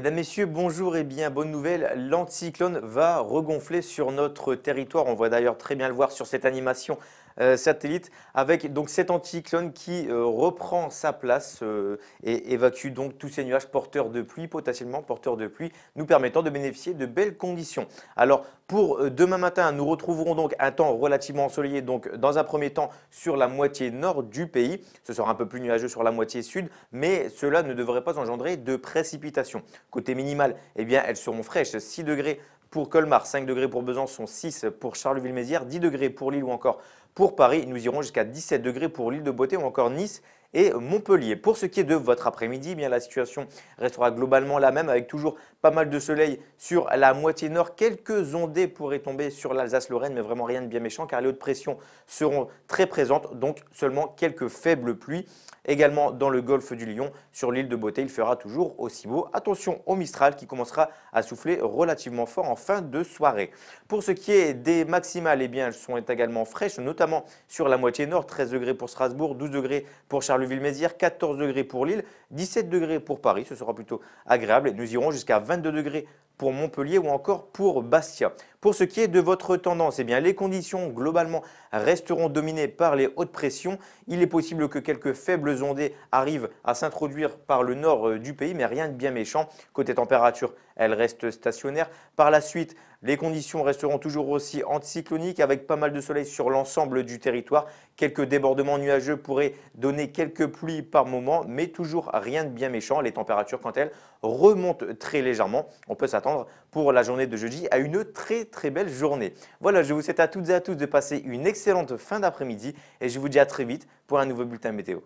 Mesdames, Messieurs, bonjour et bien bonne nouvelle. L'anticyclone va regonfler sur notre territoire. On voit d'ailleurs très bien le voir sur cette animation euh, satellite avec donc cet anticyclone qui euh, reprend sa place euh, et évacue donc tous ces nuages porteurs de pluie, potentiellement porteurs de pluie, nous permettant de bénéficier de belles conditions. Alors pour demain matin, nous retrouverons donc un temps relativement ensoleillé, donc dans un premier temps sur la moitié nord du pays. Ce sera un peu plus nuageux sur la moitié sud, mais cela ne devrait pas engendrer de précipitations. Côté minimal, eh bien, elles seront fraîches, 6 degrés pour Colmar, 5 degrés pour Besançon, 6 pour Charleville-Mézières, 10 degrés pour Lille ou encore pour Paris, nous irons jusqu'à 17 degrés pour l'île de Beauté ou encore Nice et Montpellier. Pour ce qui est de votre après-midi, eh la situation restera globalement la même avec toujours pas mal de soleil sur la moitié nord. Quelques ondées pourraient tomber sur l'Alsace-Lorraine, mais vraiment rien de bien méchant car les hautes pressions seront très présentes, donc seulement quelques faibles pluies. Également dans le golfe du Lyon sur l'île de Beauté, il fera toujours aussi beau. Attention au Mistral qui commencera à souffler relativement fort en fin de soirée. Pour ce qui est des maximales, eh bien, elles sont également fraîches, notamment sur la moitié nord, 13 degrés pour Strasbourg, 12 degrés pour Charleville-Mézières, 14 degrés pour Lille, 17 degrés pour Paris, ce sera plutôt agréable nous irons jusqu'à 22 degrés pour Montpellier ou encore pour Bastia. Pour ce qui est de votre tendance, eh bien, les conditions globalement resteront dominées par les hautes pressions. Il est possible que quelques faibles ondées arrivent à s'introduire par le nord euh, du pays, mais rien de bien méchant. Côté température, elle reste stationnaire. Par la suite, les conditions resteront toujours aussi anticycloniques avec pas mal de soleil sur l'ensemble du territoire. Quelques débordements nuageux pourraient donner quelques pluies par moment, mais toujours rien de bien méchant. Les températures, quand elles remontent très légèrement, on peut s'attendre pour la journée de jeudi à une très très belle journée. Voilà, je vous souhaite à toutes et à tous de passer une excellente fin d'après-midi et je vous dis à très vite pour un nouveau bulletin météo.